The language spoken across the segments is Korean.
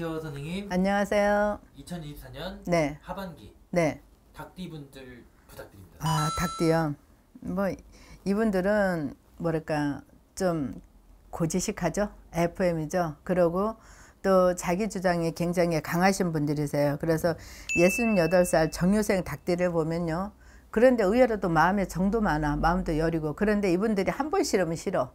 안녕하세요 선생님. 안녕하세요. 2024년 네. 하반기 네. 닭띠 분들 부탁드립니다. 아 닭띠요. 뭐 이분들은 뭐랄까 좀 고지식하죠. FM이죠. 그러고 또 자기 주장이 굉장히 강하신 분들이세요. 그래서 68살 정유생 닭띠를 보면요. 그런데 의외로 또 마음에 정도 많아. 마음도 여리고. 그런데 이분들이 한 번 싫으면 싫어.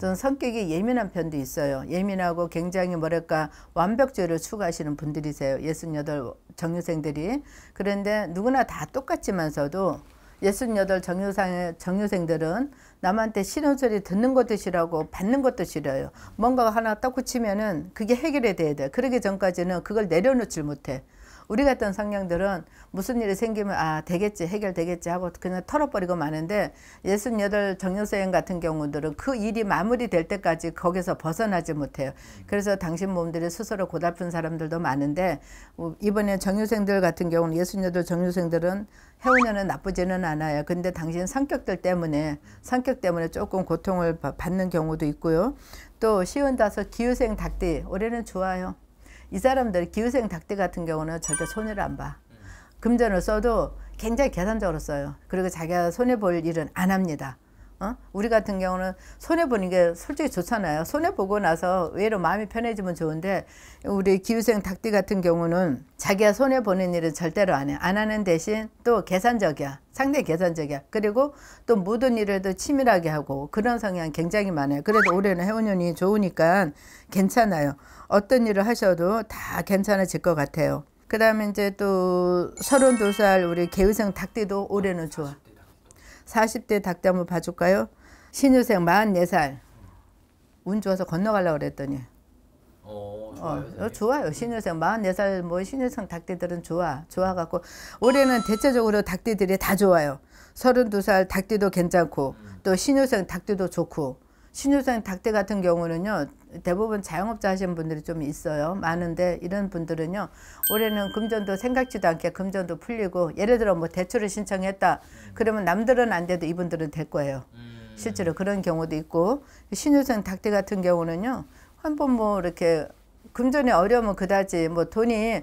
좀 성격이 예민한 편도 있어요. 예민하고 굉장히 뭐랄까 완벽주의를 추구하시는 분들이세요. 68 정유생들이. 그런데 누구나 다 똑같지만서도 68 정유상의 정유생들은 남한테 싫은 소리 듣는 것도 싫어하고 받는 것도 싫어요. 뭔가 하나 떡 붙이면은 그게 해결이 돼야 돼. 그러기 전까지는 그걸 내려놓질 못해. 우리 같은 성령들은 무슨 일이 생기면 아 되겠지 해결되겠지 하고 그냥 털어버리고 마는데 예순 여덟 정년사형 같은 경우들은 그 일이 마무리될 때까지 거기서 벗어나지 못해요. 그래서 당신 몸들이 스스로 고달픈 사람들도 많은데 이번에 정유생들 같은 경우는 예순 여덟 정유생들은 해오년은 나쁘지는 않아요. 근데 당신 성격들 때문에 성격 때문에 조금 고통을 받는 경우도 있고요. 또시운 다섯 기후생 닭띠 올해는 좋아요. 이 사람들 기후생 닭대 같은 경우는 절대 손해를 안 봐. 금전을 써도 굉장히 계산적으로 써요. 그리고 자기가 손해 볼 일은 안 합니다. 어? 우리 같은 경우는 손해보는 게 솔직히 좋잖아요. 손해보고 나서 의 외로 마음이 편해지면 좋은데 우리 기후생 닭띠 같은 경우는 자기가 손해보는 일은 절대로 안 해. 안 하는 대신 또 계산적이야. 상대 계산적이야. 그리고 또 모든 일에도 치밀하게 하고 그런 성향 굉장히 많아요. 그래도 올해는 해운년이 좋으니까 괜찮아요. 어떤 일을 하셔도 다 괜찮아질 것 같아요. 그 다음에 이제 또 서른두 살 우리 개우성 닭띠도 올해는 좋아. 40대 닭대 한번 봐줄까요? 신유생 44살. 운 좋아서 건너가려고 그랬더니. 어, 좋아요. 어, 어 좋아요. 신유생 44살 뭐 신유생 닭대들은 좋아. 좋아갖고 올해는 대체적으로 닭대들이 다 좋아요. 32살 닭대도 괜찮고 음. 또 신유생 닭대도 좋고 신유성 닭대 같은 경우는요 대부분 자영업자 하시는 분들이 좀 있어요 많은데 이런 분들은요 올해는 금전도 생각지도 않게 금전도 풀리고 예를 들어 뭐 대출을 신청했다 그러면 남들은 안 돼도 이분들은 될 거예요 음. 실제로 그런 경우도 있고 신유성 닭대 같은 경우는요 한번뭐 이렇게 금전이 어려우면 그다지 뭐 돈이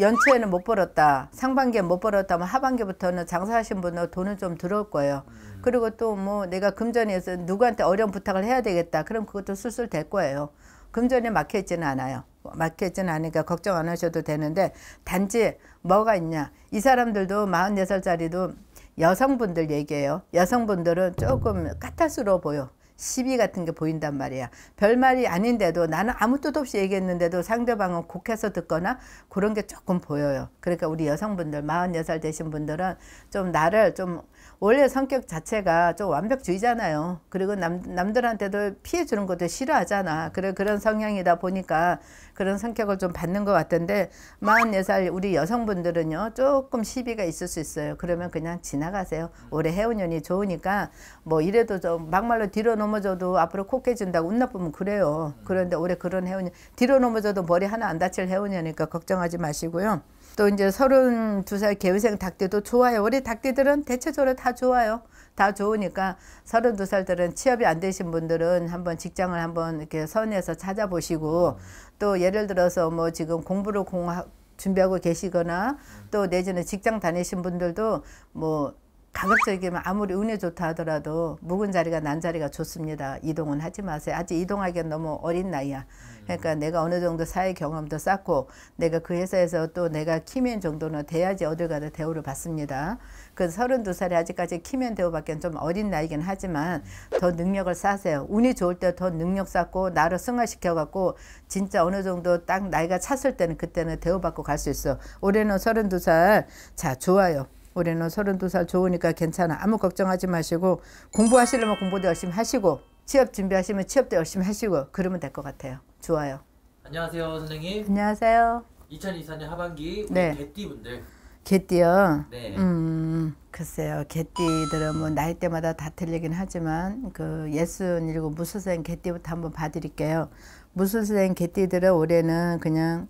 연초에는 못 벌었다. 상반기에 못 벌었다면 뭐 하반기부터는 장사하신 분은 돈은 좀 들어올 거예요. 음. 그리고 또 뭐 내가 금전에서 누구한테 어려운 부탁을 해야 되겠다. 그럼 그것도 술술 될 거예요. 금전에 막혀 있지는 않아요. 막혀 있지는 않으니까 걱정 안 하셔도 되는데 단지 뭐가 있냐. 이 사람들도 44살짜리도 여성분들 얘기해요. 여성분들은 조금 까탈스러워 보여. 시비 같은 게 보인단 말이야. 별말이 아닌데도 나는 아무 뜻 없이 얘기했는데도 상대방은 곡해서 듣거나 그런 게 조금 보여요. 그러니까 우리 여성분들 46살 되신 분들은 좀 나를 좀 원래 성격 자체가 좀 완벽주의잖아요. 그리고 남, 남들한테도 피해 주는 것도 싫어하잖아. 그래, 그런 성향이다 보니까 그런 성격을 좀 받는 것 같은데 44살 우리 여성분들은요. 조금 시비가 있을 수 있어요. 그러면 그냥 지나가세요. 올해 해운년이 좋으니까 뭐 이래도 좀 막말로 뒤로 놓 넘어져도 앞으로 코 깨진다고 운 나쁘면 그래요. 그런데 올해 그런 해운이 뒤로 넘어져도 머리 하나 안 다칠 해운이니까 걱정하지 마시고요. 또 이제 서른 두 살 개회생 닭띠도 좋아요. 우리 닭띠들은 대체적으로 다 좋아요. 다 좋으니까 서른 두살들은 취업이 안 되신 분들은 한번 직장을 한번 이렇게 선에서 찾아보시고 또 예를 들어서 뭐 지금 공부를 공하, 준비하고 계시거나 또 내지는 직장 다니신 분들도 뭐 가급적이면 아무리 운이 좋다 하더라도 묵은 자리가 난 자리가 좋습니다. 이동은 하지 마세요. 아직 이동하기엔 너무 어린 나이야. 그러니까 내가 어느 정도 사회 경험도 쌓고 내가 그 회사에서 또 내가 키맨 정도는 돼야지 어딜 가든 대우를 받습니다. 그 서른두 살에 아직까지 키맨 대우밖기엔좀 어린 나이긴 하지만 더 능력을 쌓으세요. 운이 좋을 때 더 능력 쌓고 나를 승화시켜갖고 진짜 어느 정도 딱 나이가 찼을 때는 그때는 대우받고 갈 수 있어. 올해는 서른두 살. 자, 좋아요. 올해는 서른두 살 좋으니까 괜찮아. 아무 걱정하지 마시고 공부하시려면 공부도 열심히 하시고 취업 준비하시면 취업도 열심히 하시고 그러면 될 것 같아요. 좋아요. 안녕하세요, 선생님. 안녕하세요. 2024년 하반기 네. 개띠분들. 개띠요. 네. 음, 글쎄요. 개띠들은 뭐 나이 때마다 다 틀리긴 하지만 그 예순 일곱 무술생 개띠부터 한번 봐드릴게요. 무술생 개띠들은 올해는 그냥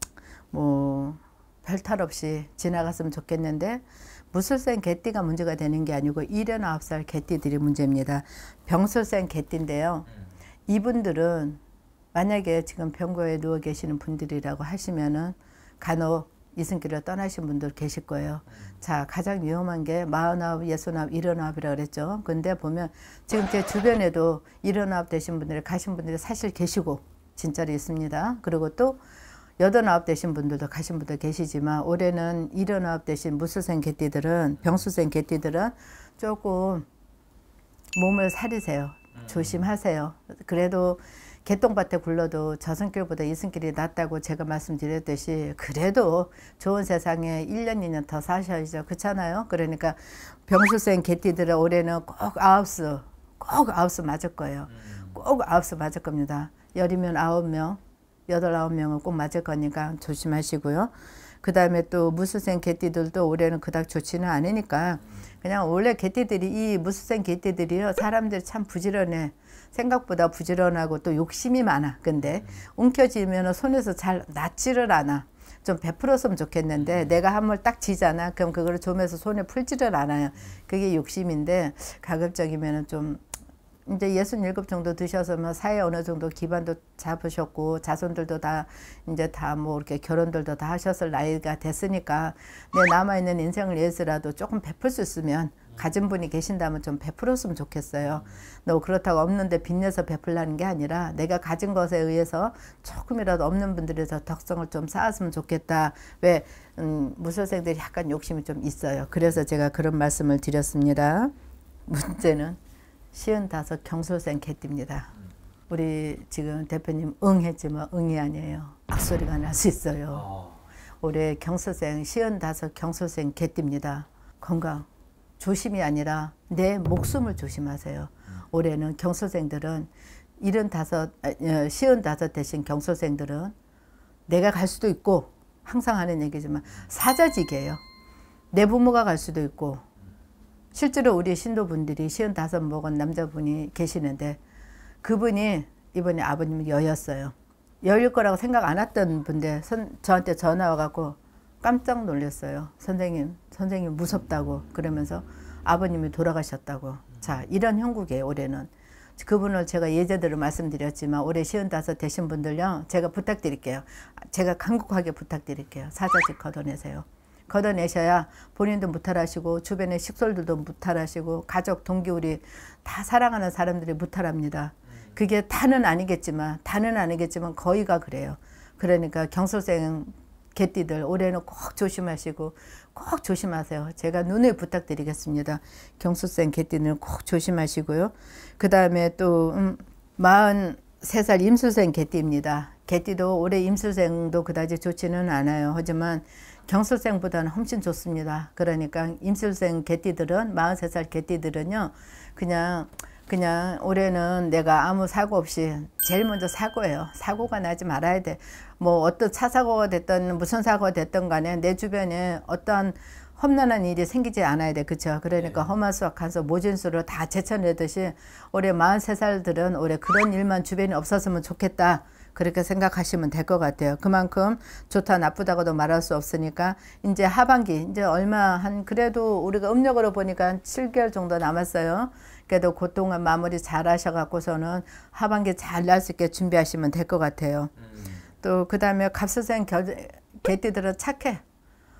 뭐 별 탈 없이 지나갔으면 좋겠는데 무술생 개띠가 문제가 되는 게 아니고 일흔 아홉 살 개띠들이 문제입니다. 병술생 개띠인데요. 음. 이분들은 만약에 지금 병거에 누워 계시는 분들이라고 하시면은 간혹 이승길을 떠나신 분들 계실 거예요. 음. 자, 가장 위험한 게 마흔아홉, 예순아홉, 일흔아홉이라고 그랬죠. 근데 보면 지금 제 주변에도 일흔아홉 되신 분들, 가신 분들이 사실 계시고 진짜로 있습니다. 그리고 또 여덟아홉 되신 분들도 가신 분도 계시지만 올해는 일흔아홉 되신 무술생 개띠들은 병수생 개띠들은 조금 몸을 사리세요. 음. 조심하세요. 그래도 개똥밭에 굴러도 저승길보다 이승길이 낫다고 제가 말씀드렸듯이 그래도 좋은 세상에 1년, 2년 더 사셔야죠. 그렇잖아요. 그러니까 병수생 개띠들은 올해는 꼭 아홉수, 꼭 아홉수 맞을 거예요. 음. 꼭 아홉수 맞을 겁니다. 열이면 아홉 명, 여덟 아홉 명은 꼭 맞을 거니까 조심하시고요. 그 다음에 또 무수생 개띠들도 올해는 그닥 좋지는 않으니까 그냥 원래 개띠들이 이 무수생 개띠들이요 사람들 참 부지런해 생각보다 부지런하고 또 욕심이 많아 근데 움켜지면 손에서 잘 낫지를 않아 좀 베풀었으면 좋겠는데 내가 한 물 딱 지잖아 그럼 그걸를 좀해서 손에 풀지를 않아요 그게 욕심인데 가급적이면 좀 이제 67 정도 드셔서 뭐 사회 어느 정도 기반도 잡으셨고 자손들도 다 이제 다 뭐 이렇게 결혼들도 다 하셨을 나이가 됐으니까 내 남아 있는 인생을 위해서라도 조금 베풀 수 있으면 가진 분이 계신다면 좀 베풀었으면 좋겠어요. 너 그렇다고 없는데 빚내서 베풀라는 게 아니라 내가 가진 것에 의해서 조금이라도 없는 분들에서 덕성을 좀 쌓았으면 좋겠다. 왜 음, 무술생들이 약간 욕심이 좀 있어요. 그래서 제가 그런 말씀을 드렸습니다. 문제는 55 경솔생 개띠입니다. 우리 지금 대표님 응했지만 응이 아니에요. 악소리가 날 수 있어요. 아. 올해 경솔생 55 경솔생 개띠입니다. 건강 조심이 아니라 내 목숨을 조심하세요. 올해는 경솔생들은 75, 55 아, 어, 대신 경솔생들은 내가 갈 수도 있고 항상 하는 얘기지만 사자직이에요. 내 부모가 갈 수도 있고 실제로 우리 신도분들이 시은 다섯 먹은 남자분이 계시는데 그분이 이번에 아버님이 여였어요. 여일 거라고 생각 안 했던 분데 저한테 전화 와갖고 깜짝 놀랐어요. 선생님, 선생님 무섭다고 그러면서 아버님이 돌아가셨다고. 자, 이런 형국에 올해는. 그분을 제가 예제대로 말씀드렸지만 올해 시은다섯 되신 분들요. 제가 부탁드릴게요. 제가 간곡하게 부탁드릴게요. 사자직 걷어내세요. 걷어내셔야 본인도 무탈하시고 주변의 식솔들도 무탈하시고 가족, 동기, 우리 다 사랑하는 사람들이 무탈합니다. 그게 다는 아니겠지만 다는 아니겠지만 거의가 그래요. 그러니까 경솔생 개띠들 올해는 꼭 조심하시고 꼭 조심하세요. 제가 눈에 부탁드리겠습니다. 경수생 개띠는 꼭 조심하시고요. 그 다음에 또 음, 43살 임수생 개띠입니다. 개띠도 올해 임수생도 그다지 좋지는 않아요. 하지만 경술생보다는 훨씬 좋습니다. 그러니까 임술생 개띠들은 43살 개띠들은요. 그냥 그냥 올해는 내가 아무 사고 없이 제일 먼저 사고예요. 사고가 나지 말아야 돼. 뭐 어떤 차 사고가 됐든 무슨 사고가 됐든 간에 내 주변에 어떤 험난한 일이 생기지 않아야 돼. 그렇죠? 그러니까 네. 험한수와 간서 모진수를 다 제쳐내듯이 올해 43살들은 올해 그런 일만 주변에 없었으면 좋겠다. 그렇게 생각하시면 될 것 같아요. 그만큼 좋다 나쁘다고도 말할 수 없으니까 이제 하반기 이제 얼마 한 그래도 우리가 음력으로 보니까 한 7개월 정도 남았어요. 그래도 그동안 마무리 잘 하셔갖고서는 하반기 잘 날 수 있게 준비하시면 될 것 같아요. 음. 또그 다음에 갑수생 개띠들은 착해.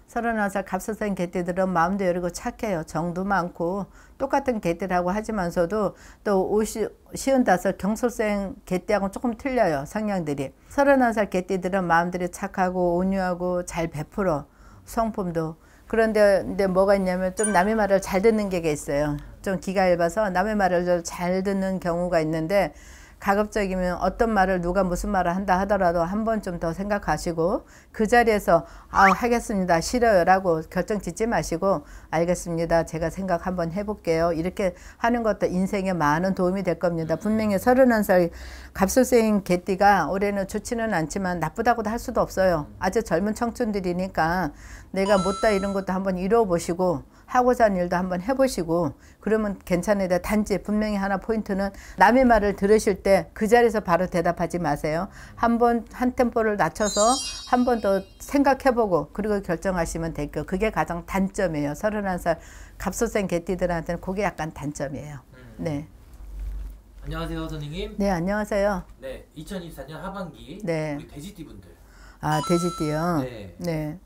서른아살 값서생 개띠들은 마음도 여리고 착해요. 정도 많고 똑같은 개띠라고 하지만서도 또 옷이 쉬운다섯 경솔생 개띠하고는 조금 틀려요. 성향들이. 서른아살 개띠들은 마음들이 착하고 온유하고 잘 베풀어. 성품도. 그런데 근데 뭐가 있냐면 좀 남의 말을 잘 듣는 게 있어요. 좀 기가 얇아서 남의 말을 잘 듣는 경우가 있는데 가급적이면 어떤 말을 누가 무슨 말을 한다 하더라도 한 번 좀 더 생각하시고 그 자리에서 아 하겠습니다 싫어요라고 결정 짓지 마시고 알겠습니다 제가 생각 한번 해볼게요 이렇게 하는 것도 인생에 많은 도움이 될 겁니다 분명히 서른한 살갑수생 개띠가 올해는 좋지는 않지만 나쁘다고도 할 수도 없어요 아주 젊은 청춘들이니까 내가 못다 이런 것도 한번 이루어보시고 하고자 하는 일도 한번 해보시고 그러면 괜찮으다. 단지 분명히 하나 포인트는 남의 말을 들으실 때 그 자리에서 바로 대답하지 마세요. 한번 한 템포를 낮춰서 한번 더 생각해보고 그리고 결정하시면 되고 그게 가장 단점이에요. 서른한 살 갑소생 개띠들한테는 그게 약간 단점이에요. 음. 네. 안녕하세요, 선생님. 네, 안녕하세요. 네, 2024년 하반기 네. 우리 돼지띠 분들. 아, 돼지띠요. 네. 네.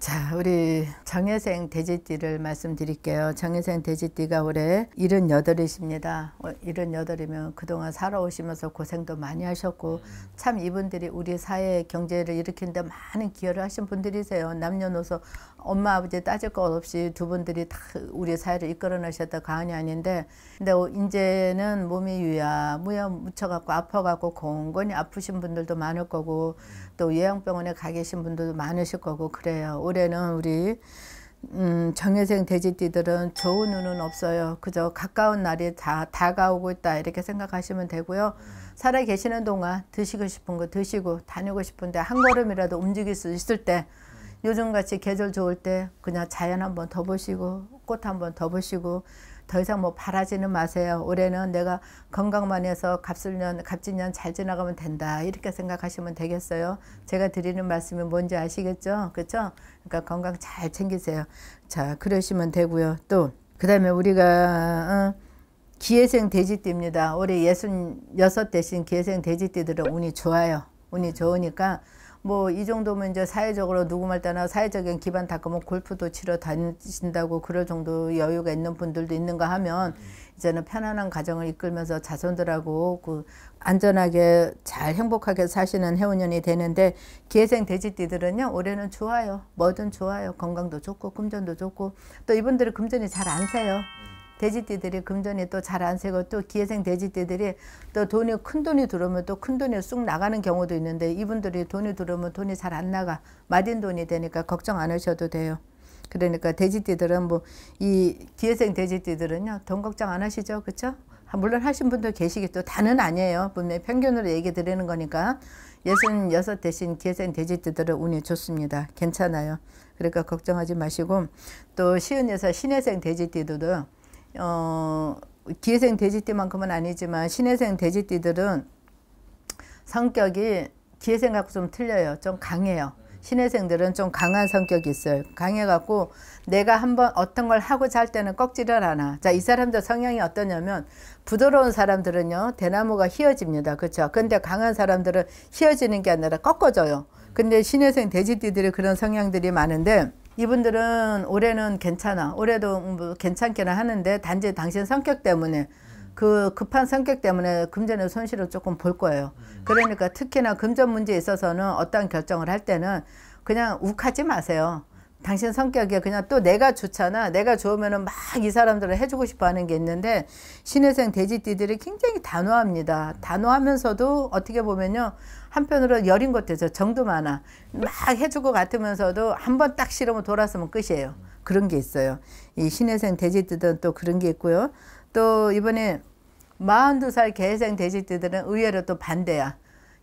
자, 우리 정혜생 돼지띠를 말씀드릴게요. 정혜생 돼지띠가 올해 78이십니다. 78이면 어, 그동안 살아오시면서 고생도 많이 하셨고 참 이분들이 우리 사회 경제를 일으키는 데 많은 기여를 하신 분들이세요. 남녀노소 엄마 아버지 따질 것 없이 두 분들이 다 우리 사회를 이끌어 내셨다 과언이 아닌데 근데 이제는 몸이 유야 무야 묻혀갖고 아파갖고 공건히 아프신 분들도 많을 거고 또 요양병원에 가 계신 분들도 많으실 거고 그래요. 올해는 우리 음, 정혜생 돼지띠들은 좋은 운은 없어요. 그저 가까운 날이 다 다가오고 있다 이렇게 생각하시면 되고요. 살아 계시는 동안 드시고 싶은 거 드시고 다니고 싶은데 한 걸음이라도 움직일 수 있을 때 요즘같이 계절 좋을 때 그냥 자연 한번 더 보시고 꽃 한번 더 보시고 더 이상 뭐 바라지는 마세요. 올해는 내가 건강만 해서 갑술년, 갑진년 잘 지나가면 된다. 이렇게 생각하시면 되겠어요. 제가 드리는 말씀이 뭔지 아시겠죠? 그렇죠? 그러니까 건강 잘 챙기세요. 자, 그러시면 되고요. 또 그다음에 우리가 어, 기회생 돼지띠입니다. 올해 66 대신 기회생 돼지띠들은 운이 좋아요. 운이 좋으니까 뭐이 정도면 이제 사회적으로 누구말 따나 사회적인 기반 닦으면 골프도 치러 다니신다고 그럴 정도 여유가 있는 분들도 있는가 하면 이제는 편안한 가정을 이끌면서 자손들하고 그 안전하게 잘 행복하게 사시는 해운년이 되는데 기회생 돼지띠들은요 올해는 좋아요 뭐든 좋아요 건강도 좋고 금전도 좋고 또이분들은 금전이 잘안세요 돼지띠들이 금전이 또 잘 안세고또 기회생 돼지띠들이 또 돈이 큰 돈이 들어오면 또 큰 돈이 쑥 나가는 경우도 있는데 이분들이 돈이 들어오면 돈이 잘 안 나가 마딘 돈이 되니까 걱정 안 하셔도 돼요. 그러니까 돼지띠들은 뭐 이 기회생 돼지띠들은요 돈 걱정 안 하시죠, 그쵸 아, 물론 하신 분도 계시기또 다는 아니에요. 분명히 편견으로 얘기 드리는 거니까. 여섯 대신 기회생 돼지띠들은 운이 좋습니다. 괜찮아요. 그러니까 걱정하지 마시고 또 시은에서 신혜생 돼지띠들도 어, 기회생 돼지띠만큼은 아니지만 신혜생 돼지띠들은 성격이 기회생하고 좀 틀려요. 좀 강해요. 신혜생들은 좀 강한 성격이 있어요. 강해갖고 내가 한번 어떤 걸 하고 잘 때는 꺽지를 하나. 자, 이 사람들 성향이 어떠냐면 부드러운 사람들은요, 대나무가 휘어집니다. 그렇죠? 근데 강한 사람들은 휘어지는 게 아니라 꺾어져요. 근데 신혜생 돼지띠들이 그런 성향들이 많은데 이분들은 올해는 괜찮아. 올해도 뭐 괜찮기는 하는데 단지 당신 성격 때문에 그 급한 성격 때문에 금전의 손실을 조금 볼 거예요. 그러니까 특히나 금전 문제에 있어서는 어떠한 결정을 할 때는 그냥 욱하지 마세요. 당신 성격이 그냥 또 내가 좋잖아. 내가 좋으면은 막 이 사람들을 해주고 싶어 하는 게 있는데 신혜생 돼지띠들이 굉장히 단호합니다. 단호하면서도 어떻게 보면요. 한편으로 여린 것같서 정도 많아. 막 해주고 같으면서도 한 번 딱 싫으면 돌아서면 끝이에요. 그런 게 있어요. 이 신혜생 돼지띠들은 또 그런 게 있고요. 또 이번에 42살 개생 돼지띠들은 의외로 또 반대야.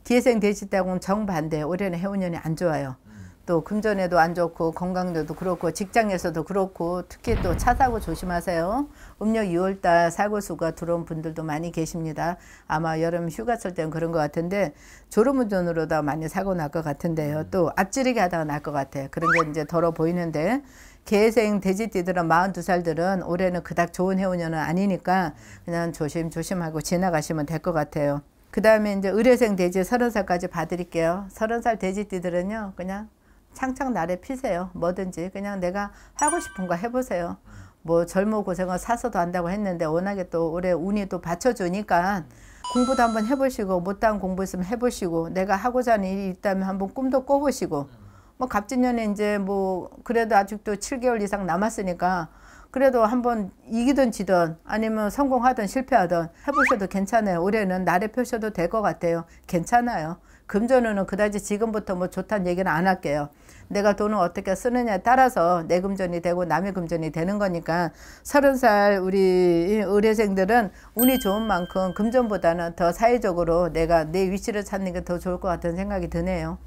기회생 돼지띠하고는 정반대. 올해는 해운년이 안 좋아요. 또 금전에도 안 좋고 건강에도 그렇고 직장에서도 그렇고 특히 또 차 사고 조심하세요. 음력 6월달 사고 수가 들어온 분들도 많이 계십니다. 아마 여름 휴가쓸 때는 그런 것 같은데 졸음운전으로 다 많이 사고 날 것 같은데요. 또 앞지르게 하다가 날 것 같아요. 그런 게 이제 더러 보이는데 개생 돼지띠들은 42살들은 올해는 그닥 좋은 해운년은 아니니까 그냥 조심조심하고 지나가시면 될 것 같아요. 그 다음에 이제 의뢰생 돼지 서른 살까지 봐드릴게요. 서른 살 돼지띠들은요, 그냥 창창 날에 피세요. 뭐든지 그냥 내가 하고 싶은 거 해보세요. 뭐 젊어 고생을 사서도 한다고 했는데 워낙에 또 올해 운이 또 받쳐주니까 공부도 한번 해보시고 못한 공부 있으면 해보시고 내가 하고자 하는 일이 있다면 한번 꿈도 꿔보시고 뭐 갑진년에 이제 뭐 그래도 아직도 7개월 이상 남았으니까 그래도 한번 이기든 지든 아니면 성공하든 실패하든 해보셔도 괜찮아요. 올해는 날에 펴셔도 될 것 같아요. 괜찮아요. 금전운은 그다지 지금부터 뭐 좋다는 얘기는 안 할게요. 내가 돈을 어떻게 쓰느냐에 따라서 내 금전이 되고 남의 금전이 되는 거니까 서른 살 우리 의뢰생들은 운이 좋은 만큼 금전보다는 더 사회적으로 내가 내 위치를 찾는 게 더 좋을 것 같은 생각이 드네요.